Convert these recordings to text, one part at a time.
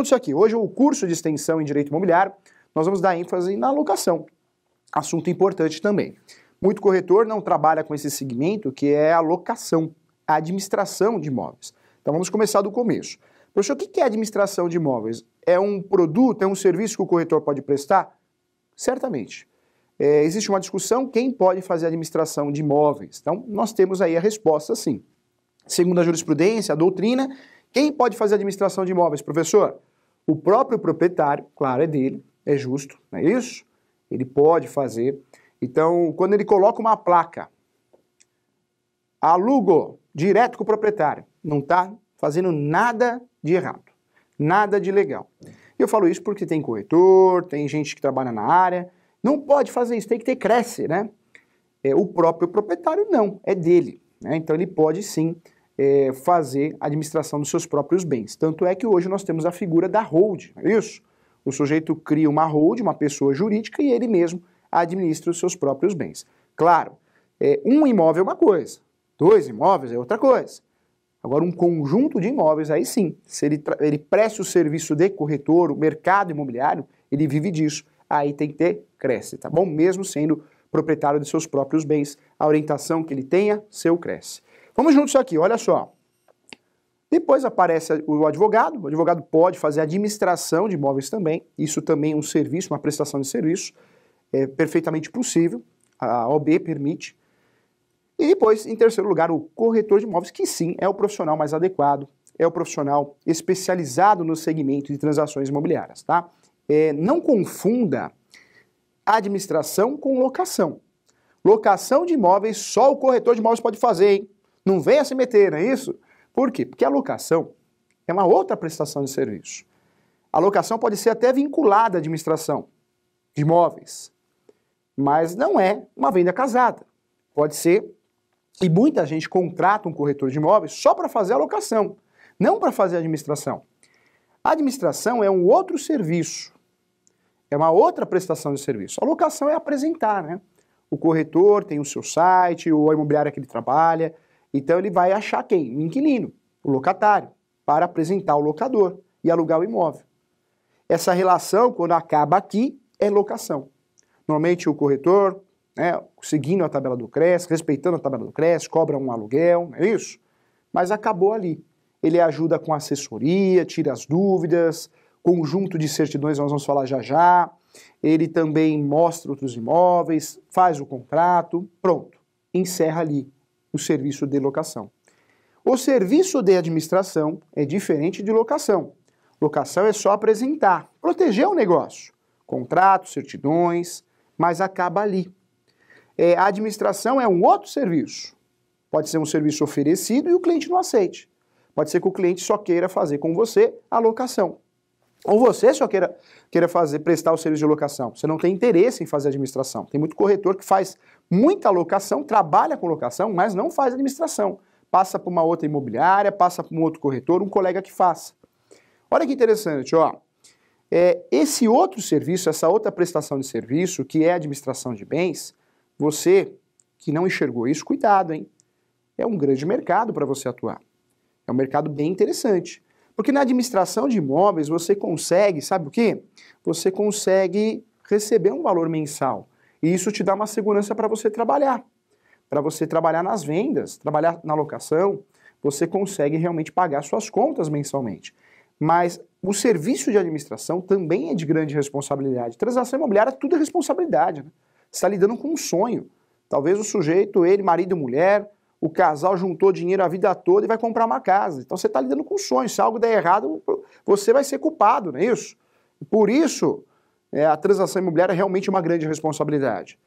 junto isso aqui. Hoje, o curso de extensão em direito imobiliário, nós vamos dar ênfase na locação. Assunto importante também. Muito corretor não trabalha com esse segmento que é a locação, a administração de imóveis. Então vamos começar do começo. Professor, o que é administração de imóveis? É um produto, é um serviço que o corretor pode prestar? Certamente. É, existe uma discussão quem pode fazer administração de imóveis. Então, nós temos aí a resposta sim. Segundo a jurisprudência, a doutrina, quem pode fazer administração de imóveis, professor? O próprio proprietário, claro, é dele, é justo, não é isso? Ele pode fazer. Então, quando ele coloca uma placa, alugo direto com o proprietário, não está fazendo nada de errado, nada de legal. Eu falo isso porque tem corretor, tem gente que trabalha na área, não pode fazer isso, tem que ter cresce, né? É, o próprio proprietário não, é dele. Né? Então ele pode sim é, fazer administração dos seus próprios bens. Tanto é que hoje nós temos a figura da hold, é isso? O sujeito cria uma hold, uma pessoa jurídica, e ele mesmo administra os seus próprios bens. Claro, é, um imóvel é uma coisa, dois imóveis é outra coisa. Agora, um conjunto de imóveis, aí sim, se ele, ele presta o serviço de corretor, o mercado imobiliário, ele vive disso. Aí tem que ter cresce, tá bom? Mesmo sendo proprietário de seus próprios bens, a orientação que ele tenha, seu cresce. Vamos juntos aqui, olha só. Depois aparece o advogado, o advogado pode fazer administração de imóveis também, isso também é um serviço, uma prestação de serviço, é perfeitamente possível, a OB permite. E depois, em terceiro lugar, o corretor de imóveis, que sim, é o profissional mais adequado, é o profissional especializado no segmento de transações imobiliárias, tá? É, não confunda administração com locação. Locação de imóveis, só o corretor de imóveis pode fazer, hein? Não venha se meter, não é isso? Por quê? Porque a locação é uma outra prestação de serviço. A locação pode ser até vinculada à administração de imóveis, mas não é uma venda casada. Pode ser, e muita gente contrata um corretor de imóveis só para fazer a locação, não para fazer a administração. A administração é um outro serviço, é uma outra prestação de serviço. A locação é apresentar, né? O corretor tem o seu site, ou a imobiliária que ele trabalha, então ele vai achar quem? O inquilino, o locatário, para apresentar o locador e alugar o imóvel. Essa relação, quando acaba aqui, é locação. Normalmente o corretor, né, seguindo a tabela do CRES, respeitando a tabela do CRES, cobra um aluguel, não é isso? Mas acabou ali. Ele ajuda com assessoria, tira as dúvidas, conjunto de certidões, nós vamos falar já já. Ele também mostra outros imóveis, faz o contrato, pronto, encerra ali o serviço de locação. O serviço de administração é diferente de locação. Locação é só apresentar, proteger o negócio, contratos, certidões, mas acaba ali. É, a administração é um outro serviço. Pode ser um serviço oferecido e o cliente não aceite. Pode ser que o cliente só queira fazer com você a locação. Ou você só queira, queira fazer, prestar o serviço de locação. Você não tem interesse em fazer administração. Tem muito corretor que faz muita locação, trabalha com locação, mas não faz administração. Passa para uma outra imobiliária, passa para um outro corretor, um colega que faça. Olha que interessante, ó. É, esse outro serviço, essa outra prestação de serviço, que é administração de bens, você que não enxergou isso, cuidado, hein? É um grande mercado para você atuar. É um mercado bem interessante. Porque na administração de imóveis você consegue, sabe o quê? Você consegue receber um valor mensal. E isso te dá uma segurança para você trabalhar. Para você trabalhar nas vendas, trabalhar na locação, você consegue realmente pagar suas contas mensalmente. Mas o serviço de administração também é de grande responsabilidade. Transação imobiliária, tudo é responsabilidade. Né? Você está lidando com um sonho. Talvez o sujeito, ele, marido, mulher, o casal juntou dinheiro a vida toda e vai comprar uma casa. Então você está lidando com sonhos. Se algo der errado, você vai ser culpado, não é isso? Por isso, é, a transação imobiliária é realmente uma grande responsabilidade.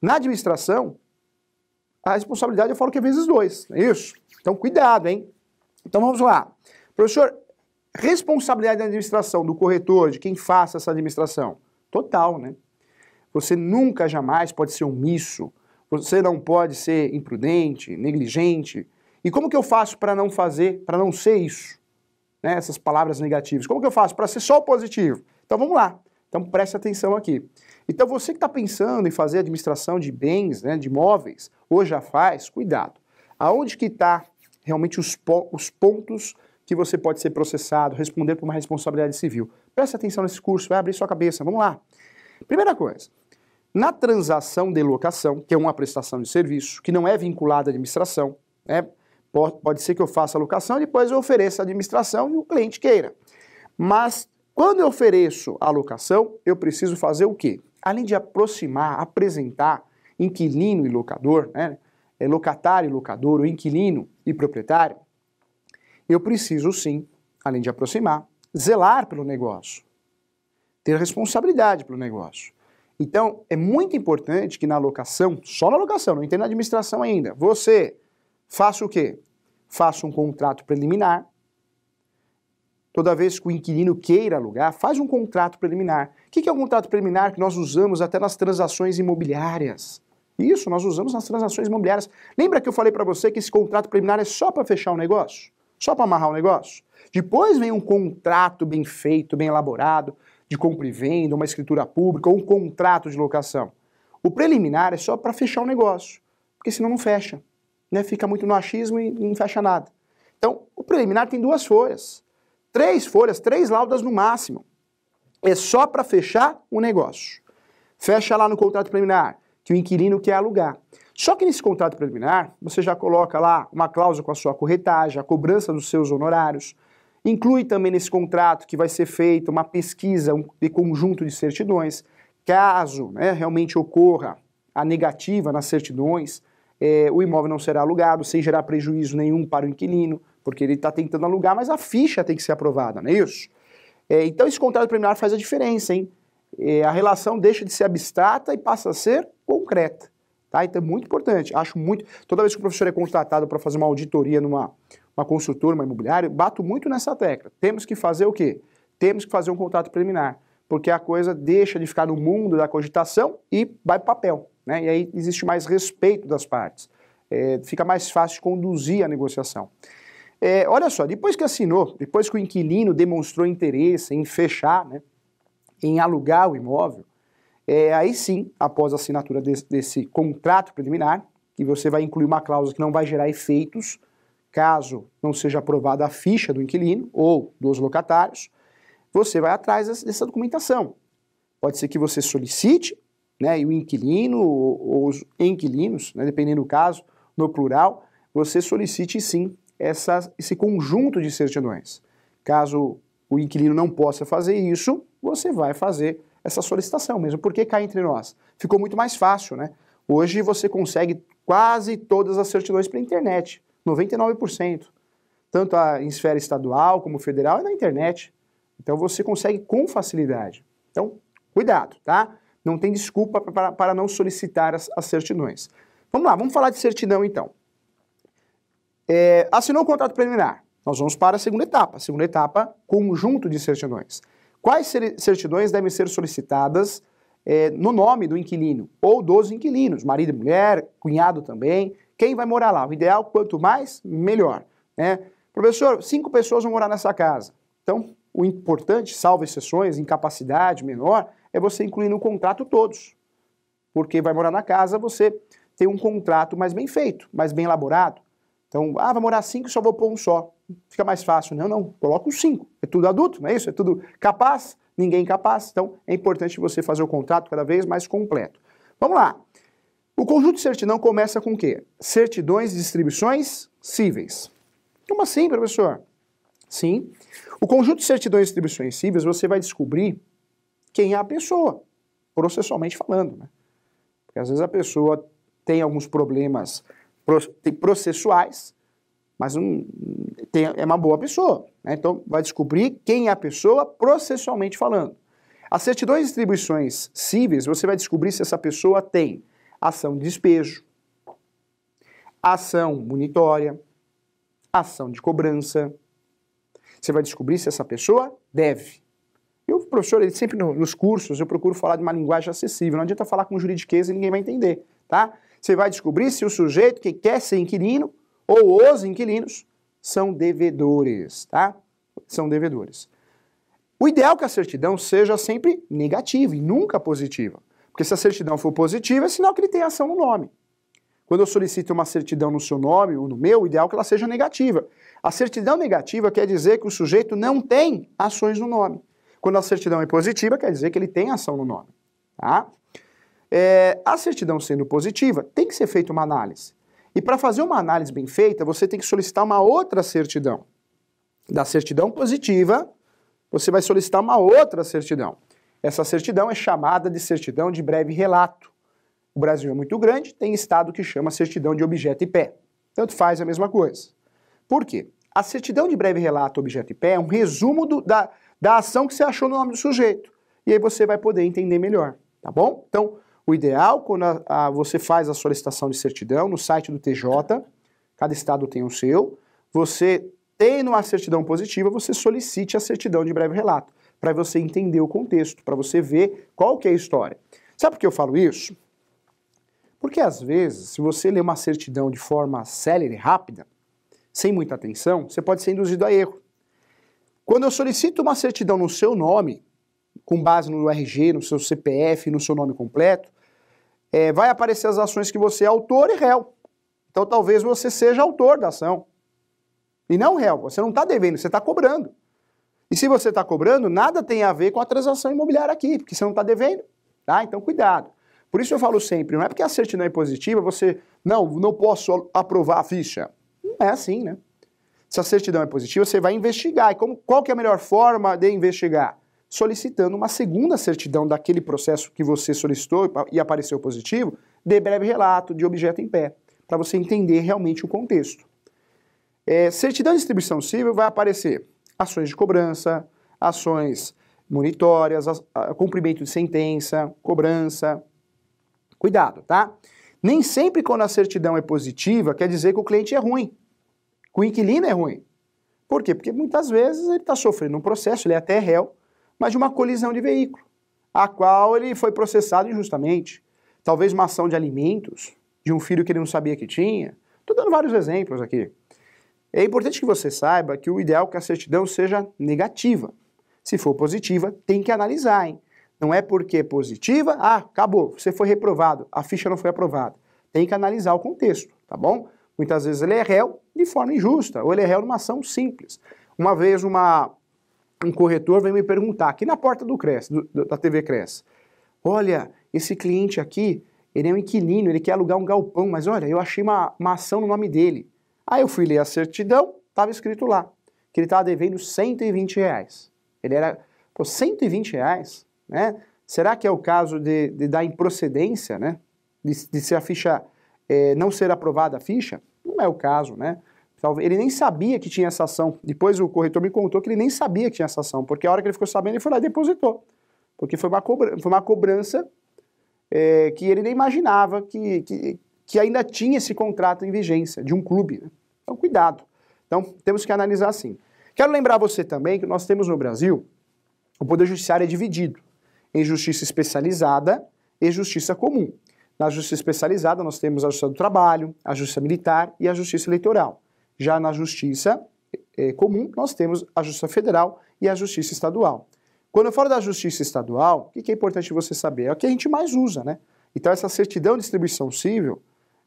Na administração, a responsabilidade eu falo que é vezes dois, não é isso? Então cuidado, hein? Então vamos lá. Professor, responsabilidade da administração, do corretor, de quem faça essa administração? Total, né? Você nunca, jamais pode ser omisso você não pode ser imprudente, negligente. E como que eu faço para não fazer, para não ser isso? Né? Essas palavras negativas. Como que eu faço para ser só o positivo? Então vamos lá. Então preste atenção aqui. Então você que está pensando em fazer administração de bens, né, de imóveis, ou já faz, cuidado. Aonde que está realmente os, po os pontos que você pode ser processado, responder por uma responsabilidade civil? Preste atenção nesse curso, vai abrir sua cabeça. Vamos lá. Primeira coisa, na transação de locação, que é uma prestação de serviço, que não é vinculada à administração, né? pode ser que eu faça a locação e depois eu ofereça a administração e o cliente queira. Mas quando eu ofereço a locação, eu preciso fazer o quê? Além de aproximar, apresentar inquilino e locador, né? É, locatário e locador, ou inquilino e proprietário, eu preciso sim, além de aproximar, zelar pelo negócio, ter responsabilidade pelo negócio. Então, é muito importante que na locação, só na locação, não entendo na administração ainda, você faça o quê? Faça um contrato preliminar. Toda vez que o inquilino queira alugar, faz um contrato preliminar. O que é um contrato preliminar que nós usamos até nas transações imobiliárias? Isso, nós usamos nas transações imobiliárias. Lembra que eu falei para você que esse contrato preliminar é só para fechar o negócio? Só para amarrar o negócio? Depois vem um contrato bem feito, bem elaborado, de compra e venda, uma escritura pública ou um contrato de locação. O preliminar é só para fechar o negócio, porque senão não fecha. Né? Fica muito no achismo e não fecha nada. Então, o preliminar tem duas folhas. Três folhas, três laudas no máximo. É só para fechar o negócio. Fecha lá no contrato preliminar, que o inquilino quer alugar. Só que nesse contrato preliminar, você já coloca lá uma cláusula com a sua corretagem, a cobrança dos seus honorários, Inclui também nesse contrato que vai ser feita uma pesquisa de conjunto de certidões. Caso né, realmente ocorra a negativa nas certidões, é, o imóvel não será alugado sem gerar prejuízo nenhum para o inquilino, porque ele está tentando alugar, mas a ficha tem que ser aprovada, não é isso? É, então esse contrato preliminar faz a diferença, hein? É, a relação deixa de ser abstrata e passa a ser concreta. Tá? Então é muito importante. Acho muito. Toda vez que o professor é contratado para fazer uma auditoria numa, uma construtora, uma imobiliária, bato muito nessa tecla. Temos que fazer o quê? Temos que fazer um contrato preliminar, porque a coisa deixa de ficar no mundo da cogitação e vai para papel. Né? E aí existe mais respeito das partes. É, fica mais fácil conduzir a negociação. É, olha só, depois que assinou, depois que o inquilino demonstrou interesse em fechar, né, em alugar o imóvel, é, aí sim, após a assinatura desse, contrato preliminar, que você vai incluir uma cláusula que não vai gerar efeitos caso não seja aprovada a ficha do inquilino ou dos locatários, você vai atrás dessa documentação. Pode ser que você solicite, né, e o inquilino ou, os inquilinos, né, dependendo do caso, no plural, você solicite sim essa, esse conjunto de certidões. Caso o inquilino não possa fazer isso, você vai fazer essa solicitação mesmo, porque cá entre nós. Ficou muito mais fácil, né? Hoje você consegue quase todas as certidões pela internet. 99%. Tanto a, em esfera estadual como federal e na internet. Então você consegue com facilidade. Então, cuidado, tá? Não tem desculpa para, para não solicitar as, as certidões. Vamos lá, vamos falar de certidão então. É, assinou o contrato preliminar. Nós vamos para a segunda etapa. A segunda etapa, conjunto de certidões. Quais certidões devem ser solicitadas é, no nome do inquilino ou dos inquilinos, marido e mulher, cunhado também, quem vai morar lá? O ideal, quanto mais, melhor. Né? Professor, cinco pessoas vão morar nessa casa. Então, o importante, salvo exceções, incapacidade menor, é você incluir no contrato todos. Porque vai morar na casa, você tem um contrato mais bem feito, mais bem elaborado. Então, ah, vai morar cinco, só vou pôr um só. Fica mais fácil. Não, não, coloca os cinco. É tudo adulto, não é isso? É tudo capaz, ninguém capaz. Então, é importante você fazer o contrato cada vez mais completo. Vamos lá. O conjunto de certidão começa com o quê? Certidões e distribuições cíveis. Como assim, professor? Sim. O conjunto de certidões e distribuições cíveis, você vai descobrir quem é a pessoa, processualmente falando. Né? Porque às vezes a pessoa tem alguns problemas processuais, mas um, tem, é uma boa pessoa. Né? Então, vai descobrir quem é a pessoa processualmente falando. As certidões e distribuições cíveis, você vai descobrir se essa pessoa tem ação de despejo, ação monitória, ação de cobrança. Você vai descobrir se essa pessoa deve. E o professor, ele sempre nos cursos, eu procuro falar de uma linguagem acessível. Não adianta falar com juridiquês e ninguém vai entender, tá? Você vai descobrir se o sujeito que quer ser inquilino ou os inquilinos são devedores, tá? São devedores. O ideal é que a certidão seja sempre negativa e nunca positiva. Porque se a certidão for positiva, é sinal que ele tem ação no nome. Quando eu solicito uma certidão no seu nome ou no meu, o ideal é que ela seja negativa. A certidão negativa quer dizer que o sujeito não tem ações no nome. Quando a certidão é positiva, quer dizer que ele tem ação no nome. Tá? É, a certidão sendo positiva, tem que ser feita uma análise. E para fazer uma análise bem feita, você tem que solicitar uma outra certidão. Da certidão positiva, você vai solicitar uma outra certidão. Essa certidão é chamada de certidão de breve relato. O Brasil é muito grande, tem estado que chama certidão de objeto e pé. Tanto faz a mesma coisa. Por quê? A certidão de breve relato, objeto e pé é um resumo do, da, da ação que você achou no nome do sujeito. E aí você vai poder entender melhor, tá bom? Então, o ideal, quando a, a, você faz a solicitação de certidão no site do TJ, cada estado tem o seu, você tendo uma certidão positiva, você solicite a certidão de breve relato para você entender o contexto, para você ver qual que é a história. Sabe por que eu falo isso? Porque às vezes, se você lê uma certidão de forma célere, rápida, sem muita atenção, você pode ser induzido a erro. Quando eu solicito uma certidão no seu nome, com base no RG, no seu CPF, no seu nome completo, é, vai aparecer as ações que você é autor e réu. Então talvez você seja autor da ação. E não réu, você não está devendo, você está cobrando. E se você está cobrando, nada tem a ver com a transação imobiliária aqui, porque você não está devendo. Tá? Então, cuidado. Por isso eu falo sempre, não é porque a certidão é positiva, é você, não, não posso aprovar a ficha. Não é assim, né? Se a certidão é positiva, você vai investigar. E como, qual que é a melhor forma de investigar? Solicitando uma segunda certidão daquele processo que você solicitou e apareceu positivo, de breve relato, de objeto em pé, para você entender realmente o contexto. É, certidão de distribuição civil vai aparecer ações de cobrança, ações monitórias, a, a, cumprimento de sentença, cobrança. Cuidado, tá? Nem sempre quando a certidão é positiva quer dizer que o cliente é ruim, que o inquilino é ruim. Por quê? Porque muitas vezes ele está sofrendo um processo, ele é até réu, mas de uma colisão de veículo, a qual ele foi processado injustamente. Talvez uma ação de alimentos, de um filho que ele não sabia que tinha. Estou dando vários exemplos aqui. É importante que você saiba que o ideal é que a certidão seja negativa. Se for positiva, tem que analisar, hein? Não é porque é positiva, ah, acabou, você foi reprovado, a ficha não foi aprovada. Tem que analisar o contexto, tá bom? Muitas vezes ele é réu de forma injusta, ou ele é réu numa ação simples. Uma vez uma, um corretor veio me perguntar, aqui na porta do Cres, do, da TV Cres, olha, esse cliente aqui, ele é um inquilino, ele quer alugar um galpão, mas olha, eu achei uma, uma ação no nome dele. Aí eu fui ler a certidão, estava escrito lá que ele estava devendo 120 reais. Ele era, pô, 120 reais, né? Será que é o caso de, de dar improcedência, né? De, de ser a ficha, é, não ser aprovada a ficha? Não é o caso, né? Talvez, ele nem sabia que tinha essa ação. Depois o corretor me contou que ele nem sabia que tinha essa ação, porque a hora que ele ficou sabendo, ele foi lá e depositou. Porque foi uma, cobra, foi uma cobrança é, que ele nem imaginava que, que, que ainda tinha esse contrato em vigência de um clube, né? Então, cuidado. Então, temos que analisar assim. Quero lembrar você também que nós temos no Brasil o poder judiciário é dividido em justiça especializada e justiça comum. Na justiça especializada, nós temos a justiça do trabalho, a justiça militar e a justiça eleitoral. Já na justiça eh, comum, nós temos a justiça federal e a justiça estadual. Quando eu falo da justiça estadual, o que é importante você saber? É o que a gente mais usa, né? Então, essa certidão de distribuição civil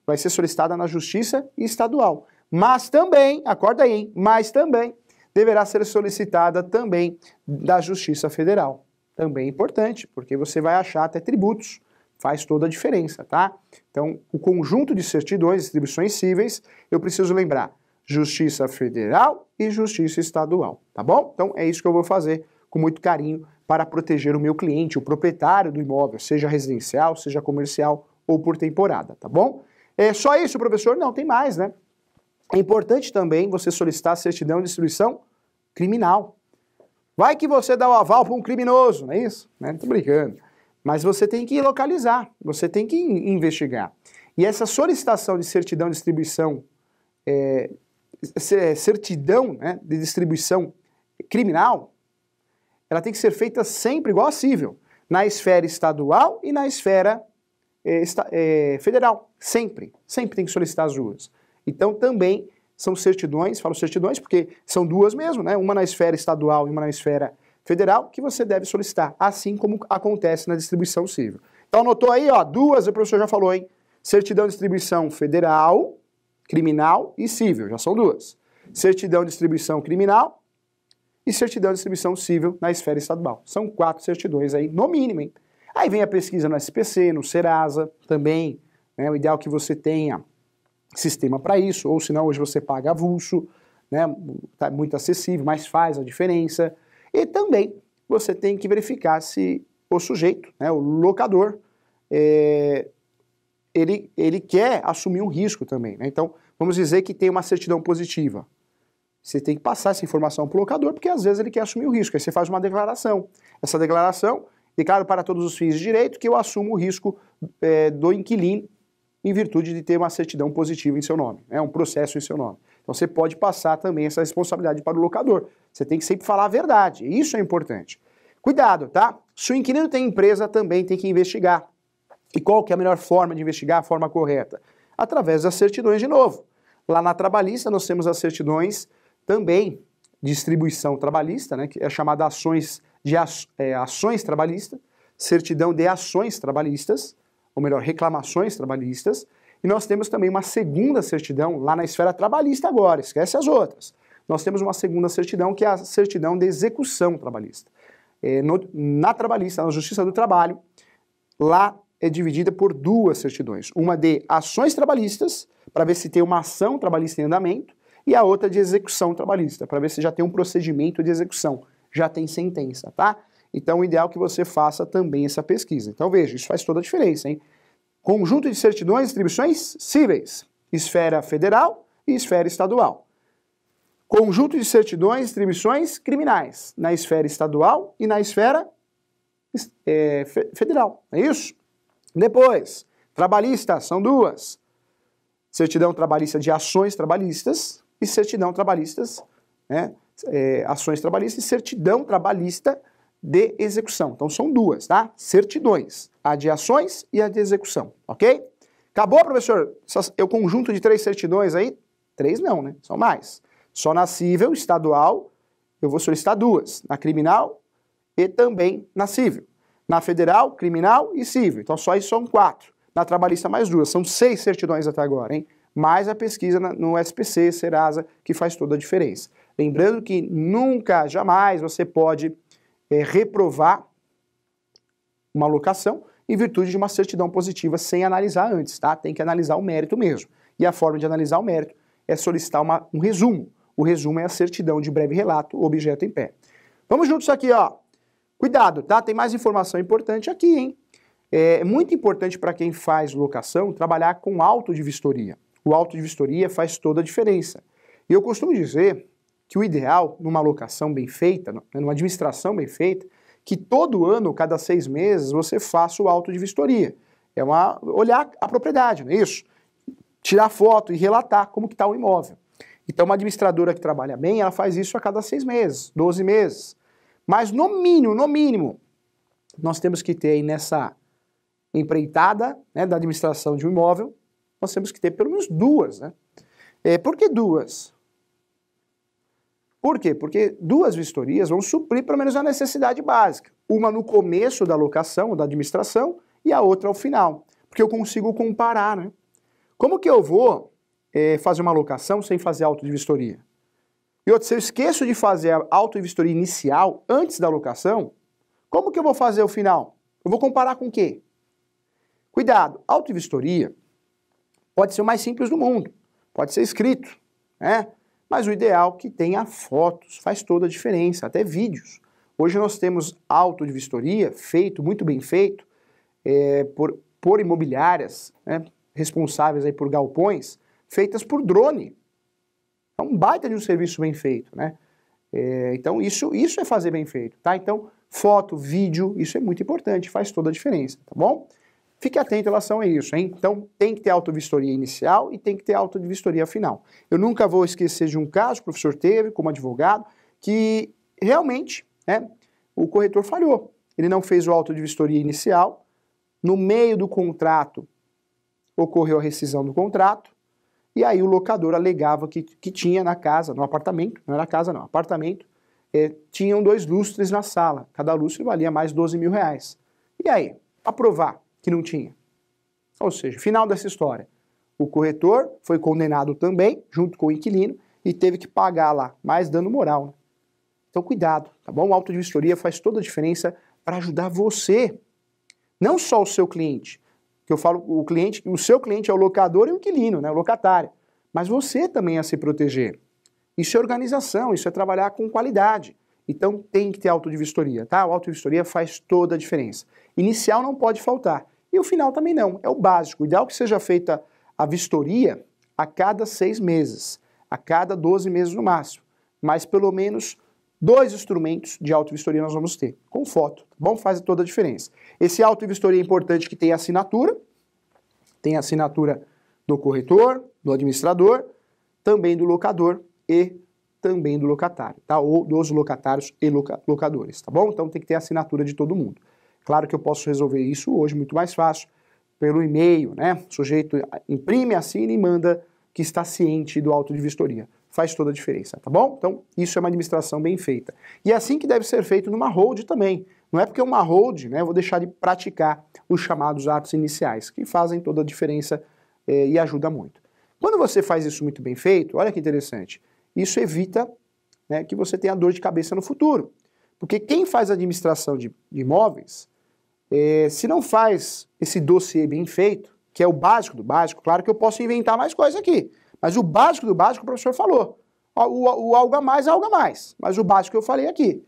vai ser solicitada na justiça estadual mas também, acorda aí, hein? mas também deverá ser solicitada também da Justiça Federal. Também é importante, porque você vai achar até tributos, faz toda a diferença, tá? Então, o conjunto de certidões, distribuições cíveis, eu preciso lembrar, Justiça Federal e Justiça Estadual, tá bom? Então, é isso que eu vou fazer com muito carinho para proteger o meu cliente, o proprietário do imóvel, seja residencial, seja comercial ou por temporada, tá bom? É só isso, professor? Não, tem mais, né? É importante também você solicitar certidão de instrução criminal. Vai que você dá o aval para um criminoso, não é isso? Não né? tô brincando. Mas você tem que localizar, você tem que investigar. E essa solicitação de certidão de distribuição, é, certidão né, de distribuição criminal, ela tem que ser feita sempre igual a civil, na esfera estadual e na esfera é, esta, é, federal. Sempre, sempre tem que solicitar as duas. Então também são certidões, falo certidões porque são duas mesmo, né? Uma na esfera estadual e uma na esfera federal que você deve solicitar, assim como acontece na distribuição civil. Então anotou aí, ó, duas, o professor já falou, hein? Certidão de distribuição federal, criminal e civil, já são duas. Certidão de distribuição criminal e certidão de distribuição civil na esfera estadual. São quatro certidões aí, no mínimo, hein? Aí vem a pesquisa no SPC, no Serasa também. Né? O ideal é que você tenha sistema para isso, ou senão hoje você paga avulso, né, tá muito acessível, mas faz a diferença. E também você tem que verificar se o sujeito, né, o locador, é, ele, ele quer assumir um risco também. Né? Então, vamos dizer que tem uma certidão positiva. Você tem que passar essa informação para o locador, porque às vezes ele quer assumir o risco. Aí você faz uma declaração. Essa declaração, declaro para todos os fins de direito que eu assumo o risco é, do inquilino em virtude de ter uma certidão positiva em seu nome, né? um processo em seu nome. Então você pode passar também essa responsabilidade para o locador. Você tem que sempre falar a verdade, isso é importante. Cuidado, tá? Se o inquilino tem empresa, também tem que investigar. E qual que é a melhor forma de investigar, a forma correta? Através das certidões de novo. Lá na trabalhista nós temos as certidões também distribuição trabalhista, né, que é chamada ações de aço, é, ações trabalhista, certidão de ações trabalhistas, ou melhor, reclamações trabalhistas, e nós temos também uma segunda certidão lá na esfera trabalhista agora, esquece as outras. Nós temos uma segunda certidão que é a certidão de execução trabalhista. É, no, na trabalhista, na Justiça do Trabalho, lá é dividida por duas certidões: uma de ações trabalhistas, para ver se tem uma ação trabalhista em andamento, e a outra de execução trabalhista, para ver se já tem um procedimento de execução, já tem sentença, tá? Então, o ideal é que você faça também essa pesquisa. Então, veja, isso faz toda a diferença, hein? Conjunto de certidões e distribuições cíveis, esfera federal e esfera estadual. Conjunto de certidões e distribuições criminais, na esfera estadual e na esfera é, federal, é isso? Depois, trabalhista, são duas. Certidão trabalhista de ações trabalhistas e certidão trabalhistas, né? É, ações trabalhistas e certidão trabalhista de execução. Então são duas, tá? Certidões, a de ações e a de execução, ok? Acabou, professor? É o conjunto de três certidões aí? Três não, né? São mais. Só na civil, estadual, eu vou solicitar duas. Na criminal e também na civil. Na federal, criminal e civil. Então só isso são quatro. Na trabalhista, mais duas. São seis certidões até agora, hein? Mais a pesquisa no SPC, Serasa, que faz toda a diferença. Lembrando que nunca, jamais você pode é, reprovar uma locação em virtude de uma certidão positiva sem analisar antes, tá? Tem que analisar o mérito mesmo. E a forma de analisar o mérito é solicitar uma, um resumo. O resumo é a certidão de breve relato, objeto em pé. Vamos juntos aqui, ó. Cuidado, tá? Tem mais informação importante aqui, hein? É muito importante para quem faz locação trabalhar com auto de vistoria. O auto de vistoria faz toda a diferença. E eu costumo dizer que o ideal, numa alocação bem feita, né, numa administração bem feita, que todo ano, cada seis meses, você faça o auto de vistoria. É uma olhar a propriedade, não é isso? Tirar foto e relatar como que está o imóvel. Então, uma administradora que trabalha bem, ela faz isso a cada seis meses, 12 meses. Mas no mínimo, no mínimo, nós temos que ter aí nessa empreitada né, da administração de um imóvel, nós temos que ter pelo menos duas. Né? É, por que duas? Por quê? Porque duas vistorias vão suprir pelo menos a necessidade básica. Uma no começo da locação ou da administração e a outra ao final. Porque eu consigo comparar, né? Como que eu vou é, fazer uma locação sem fazer auto de vistoria? E outro, se eu esqueço de fazer a auto de vistoria inicial antes da locação, como que eu vou fazer o final? Eu vou comparar com o quê? Cuidado, auto de vistoria pode ser o mais simples do mundo. Pode ser escrito, né? Mas o ideal é que tenha fotos, faz toda a diferença, até vídeos. Hoje nós temos auto de vistoria feito, muito bem feito, é, por, por imobiliárias né, responsáveis aí por galpões, feitas por drone. É um baita de um serviço bem feito, né? É, então isso, isso é fazer bem feito, tá? Então foto, vídeo, isso é muito importante, faz toda a diferença, tá bom? Fique atento em relação a isso, hein? Então, tem que ter auto-vistoria inicial e tem que ter auto-vistoria final. Eu nunca vou esquecer de um caso que o professor teve como advogado que realmente né, o corretor falhou. Ele não fez o auto-vistoria inicial, no meio do contrato ocorreu a rescisão do contrato, e aí o locador alegava que, que tinha na casa, no apartamento, não era casa não, apartamento, é, tinham dois lustres na sala, cada lustre valia mais 12 mil reais. E aí, aprovar que não tinha. Ou seja, final dessa história. O corretor foi condenado também, junto com o inquilino, e teve que pagar lá, mais dano moral. Né? Então, cuidado, tá bom? O auto de vistoria faz toda a diferença para ajudar você, não só o seu cliente. Que eu falo, o cliente, o seu cliente é o locador e o inquilino, né? O locatário. Mas você também a se proteger. Isso é organização, isso é trabalhar com qualidade. Então tem que ter auto de vistoria, tá? O auto de vistoria faz toda a diferença. Inicial não pode faltar. E o final também não, é o básico. O ideal é que seja feita a vistoria a cada seis meses, a cada 12 meses no máximo. Mas pelo menos dois instrumentos de auto-vistoria nós vamos ter, com foto, tá bom? Faz toda a diferença. Esse auto-vistoria é importante que tem assinatura, tem assinatura do corretor, do administrador, também do locador e também do locatário, tá? Ou dos locatários e loca locadores, tá bom? Então tem que ter assinatura de todo mundo. Claro que eu posso resolver isso hoje muito mais fácil pelo e-mail, né? O sujeito imprime, assina e manda que está ciente do auto de vistoria. Faz toda a diferença, tá bom? Então, isso é uma administração bem feita. E é assim que deve ser feito numa hold também. Não é porque é uma hold, né, vou deixar de praticar os chamados atos iniciais, que fazem toda a diferença eh, e ajuda muito. Quando você faz isso muito bem feito, olha que interessante, isso evita né, que você tenha dor de cabeça no futuro. Porque quem faz administração de imóveis é, se não faz esse dossiê bem feito, que é o básico do básico, claro que eu posso inventar mais coisas aqui, mas o básico do básico o professor falou. O, o, o algo a mais é algo a mais, mas o básico eu falei aqui.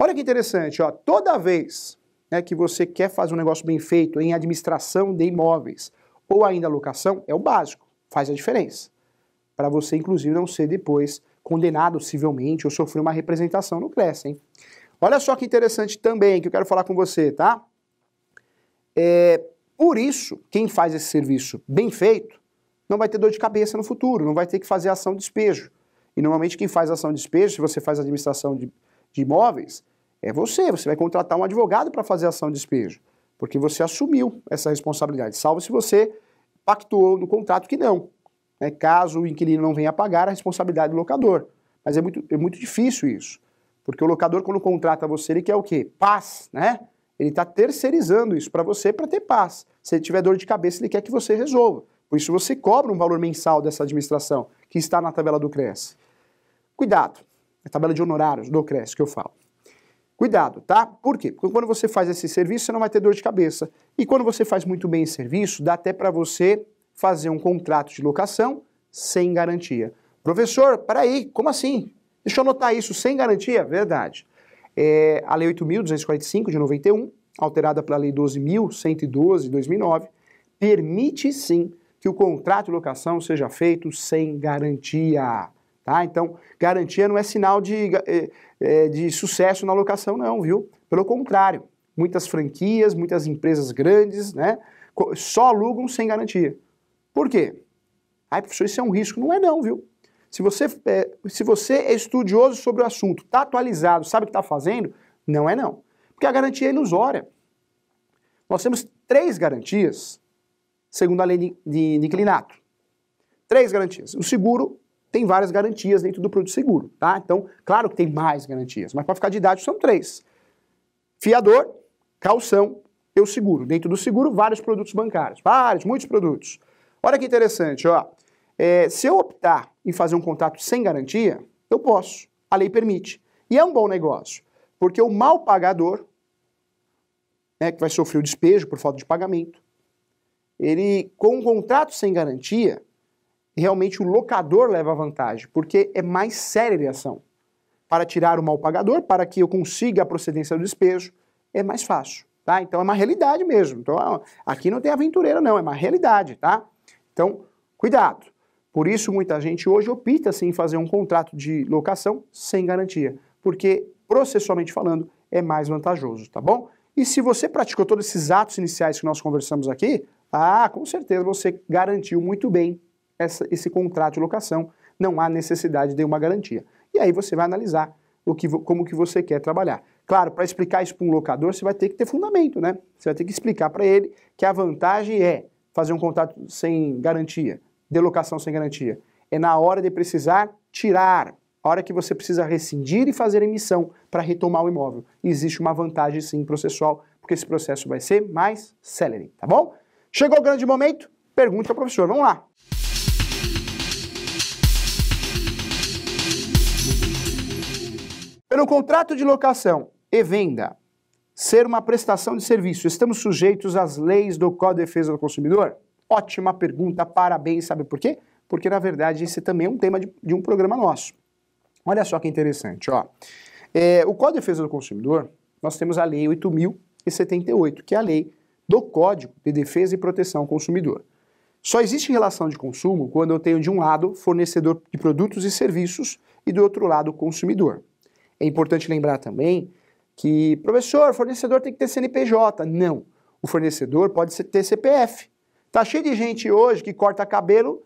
Olha que interessante, ó, toda vez né, que você quer fazer um negócio bem feito em administração de imóveis ou ainda locação, é o básico, faz a diferença. Para você, inclusive, não ser depois condenado civilmente ou sofrer uma representação no Cresce, hein? Olha só que interessante também que eu quero falar com você, tá? É, por isso, quem faz esse serviço bem feito não vai ter dor de cabeça no futuro, não vai ter que fazer ação de despejo. E normalmente quem faz ação de despejo, se você faz administração de, de imóveis, é você. Você vai contratar um advogado para fazer ação de despejo, porque você assumiu essa responsabilidade, salvo se você pactuou no contrato que não. Né? Caso o inquilino não venha a pagar, a responsabilidade do locador. Mas é muito, é muito difícil isso, porque o locador, quando contrata você, ele quer o quê? Paz, né? Ele está terceirizando isso para você para ter paz. Se ele tiver dor de cabeça, ele quer que você resolva. Por isso você cobra um valor mensal dessa administração, que está na tabela do CRES. Cuidado, a é tabela de honorários do CRES que eu falo. Cuidado, tá? Por quê? Porque quando você faz esse serviço, você não vai ter dor de cabeça. E quando você faz muito bem esse serviço, dá até para você fazer um contrato de locação sem garantia. Professor, peraí, como assim? Deixa eu anotar isso, sem garantia? Verdade é a Lei 8.245 de 91, alterada pela Lei 12.112 de 2009, permite sim que o contrato de locação seja feito sem garantia. Tá? Então, garantia não é sinal de, é, é, de sucesso na locação, não, viu? Pelo contrário, muitas franquias, muitas empresas grandes, né, só alugam sem garantia. Por quê? Ai, professor, isso é um risco. Não é não, viu? Se você, é, se você é estudioso sobre o assunto, está atualizado, sabe o que está fazendo, não é não. Porque a garantia é ilusória. Nós temos três garantias, segundo a lei de, de, de inclinato. Três garantias. O seguro tem várias garantias dentro do produto seguro, tá? Então, claro que tem mais garantias, mas para ficar didático são três. Fiador, calção eu seguro. Dentro do seguro, vários produtos bancários, vários, muitos produtos. Olha que interessante, ó. É, se eu optar em fazer um contrato sem garantia, eu posso. A lei permite. E é um bom negócio, porque o mal pagador, né, que vai sofrer o despejo por falta de pagamento, ele, com um contrato sem garantia, realmente o locador leva vantagem, porque é mais séria a ação. Para tirar o mal pagador, para que eu consiga a procedência do despejo, é mais fácil, tá? Então é uma realidade mesmo. Então aqui não tem aventureira não, é uma realidade, tá? Então, cuidado. Por isso, muita gente hoje opta sim, em fazer um contrato de locação sem garantia, porque, processualmente falando, é mais vantajoso, tá bom? E se você praticou todos esses atos iniciais que nós conversamos aqui, ah, com certeza você garantiu muito bem essa, esse contrato de locação, não há necessidade de uma garantia. E aí você vai analisar o que, como que você quer trabalhar. Claro, para explicar isso para um locador, você vai ter que ter fundamento, né? Você vai ter que explicar para ele que a vantagem é fazer um contrato sem garantia de locação sem garantia. É na hora de precisar tirar, a hora que você precisa rescindir e fazer emissão para retomar o imóvel. Existe uma vantagem sim processual, porque esse processo vai ser mais celere, tá bom? Chegou o grande momento? Pergunta ao professor, vamos lá. Pelo contrato de locação e venda ser uma prestação de serviço, estamos sujeitos às leis do Código de Defesa do Consumidor? Ótima pergunta, parabéns, sabe por quê? Porque na verdade esse também é um tema de, de um programa nosso. Olha só que interessante, ó. É, o Código de Defesa do Consumidor, nós temos a Lei 8.078, que é a lei do Código de Defesa e Proteção ao Consumidor. Só existe relação de consumo quando eu tenho de um lado fornecedor de produtos e serviços e do outro lado consumidor. É importante lembrar também que, professor, fornecedor tem que ter CNPJ. Não, o fornecedor pode ter CPF. Tá cheio de gente hoje que corta cabelo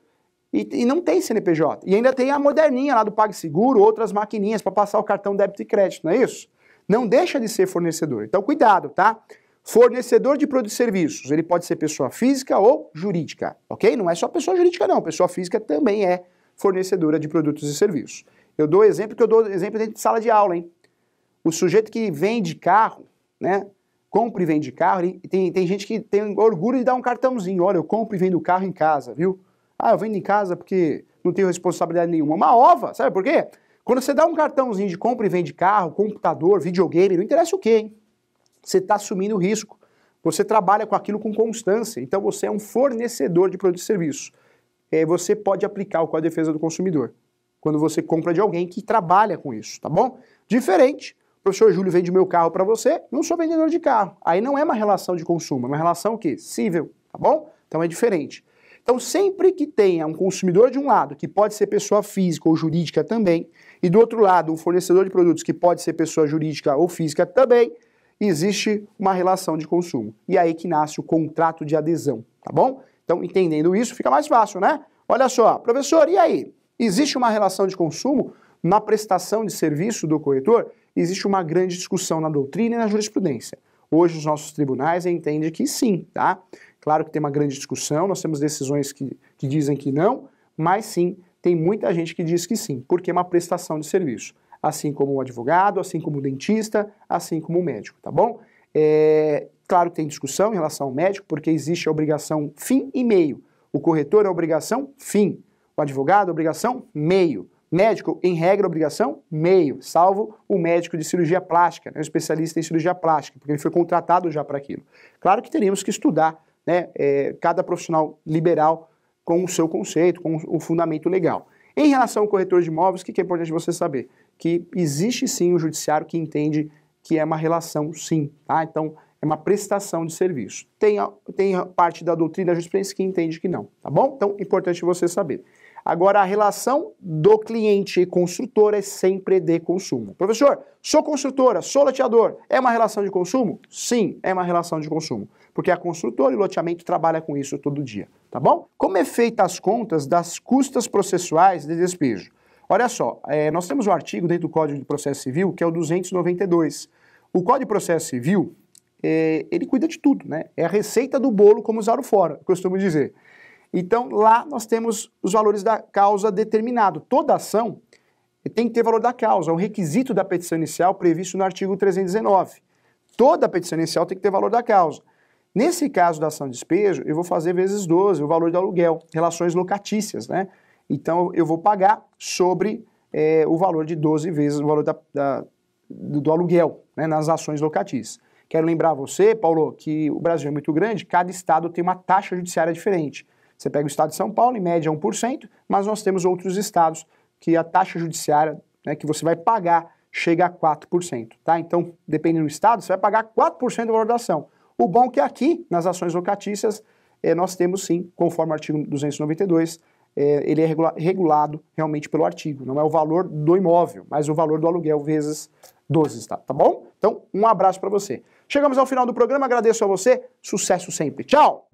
e, e não tem CNPJ. E ainda tem a moderninha lá do PagSeguro, outras maquininhas para passar o cartão débito e crédito, não é isso? Não deixa de ser fornecedor. Então cuidado, tá? Fornecedor de produtos e serviços, ele pode ser pessoa física ou jurídica, ok? Não é só pessoa jurídica não, pessoa física também é fornecedora de produtos e serviços. Eu dou exemplo que eu dou exemplo dentro de sala de aula, hein? O sujeito que vende carro, né? compra e vende carro. E tem, tem gente que tem orgulho de dar um cartãozinho. Olha, eu compro e vendo carro em casa, viu? Ah, eu vendo em casa porque não tenho responsabilidade nenhuma. Uma ova, sabe por quê? Quando você dá um cartãozinho de compra e vende carro, computador, videogame, não interessa o quê hein? Você está assumindo o risco. Você trabalha com aquilo com constância. Então você é um fornecedor de produto e serviço. É, você pode aplicar o Código de Defesa do Consumidor quando você compra de alguém que trabalha com isso, tá bom? Diferente Professor Júlio vende meu carro para você, não sou vendedor de carro. Aí não é uma relação de consumo, é uma relação que cível, tá bom? Então é diferente. Então, sempre que tenha um consumidor de um lado, que pode ser pessoa física ou jurídica também, e do outro lado, um fornecedor de produtos que pode ser pessoa jurídica ou física também, existe uma relação de consumo. E é aí que nasce o contrato de adesão, tá bom? Então, entendendo isso, fica mais fácil, né? Olha só, professor, e aí? Existe uma relação de consumo na prestação de serviço do corretor? existe uma grande discussão na doutrina e na jurisprudência. Hoje os nossos tribunais entendem que sim, tá? Claro que tem uma grande discussão, nós temos decisões que, que dizem que não, mas sim, tem muita gente que diz que sim, porque é uma prestação de serviço. Assim como o advogado, assim como o dentista, assim como o médico, tá bom? É, claro que tem discussão em relação ao médico, porque existe a obrigação fim e meio. O corretor, é a obrigação fim. O advogado, a obrigação meio. Médico, em regra, obrigação, meio, salvo o médico de cirurgia plástica, né, especialista em cirurgia plástica, porque ele foi contratado já para aquilo. Claro que teríamos que estudar né, é, cada profissional liberal com o seu conceito, com o fundamento legal. Em relação ao corretor de imóveis, o que, é importante você saber? Que existe sim um judiciário que entende que é uma relação, sim. Tá? Então, é uma prestação de serviço. Tem, tem parte da doutrina da jurisprudência que entende que não, tá bom? Então, é importante você saber. Agora, a relação do cliente e construtora é sempre de consumo. Professor, sou construtora, sou loteador, é uma relação de consumo? Sim, é uma relação de consumo, porque a construtora e o loteamento trabalham com isso todo dia, tá bom? Como é feita as contas das custas processuais de despejo? Olha só, é, nós temos um artigo dentro do Código de Processo Civil, que é o 292. O Código de Processo Civil, é, ele cuida de tudo, né? É a receita do bolo, como usar o fora, costumo dizer. Então, lá nós temos os valores da causa determinado. Toda ação tem que ter valor da causa, é um requisito da petição inicial previsto no artigo 319. Toda petição inicial tem que ter valor da causa. Nesse caso da ação de despejo, eu vou fazer vezes 12 o valor do aluguel, relações locatícias, né? Então, eu vou pagar sobre é, o valor de 12 vezes o valor da, da, do, do, aluguel né, nas ações locatícias. Quero lembrar você, Paulo, que o Brasil é muito grande, cada estado tem uma taxa judiciária diferente. Você pega o estado de São Paulo, em média 1%, mas nós temos outros estados que a taxa judiciária né, que você vai pagar chega a 4%. Tá? Então, dependendo do estado, você vai pagar 4% do valor da ação. O bom é que aqui, nas ações locatícias, eh, nós temos sim, conforme o artigo 292, eh, ele é regula regulado realmente pelo artigo. Não é o valor do imóvel, mas o valor do aluguel vezes 12, tá, tá bom? Então, um abraço para você. Chegamos ao final do programa, agradeço a você, sucesso sempre. Tchau!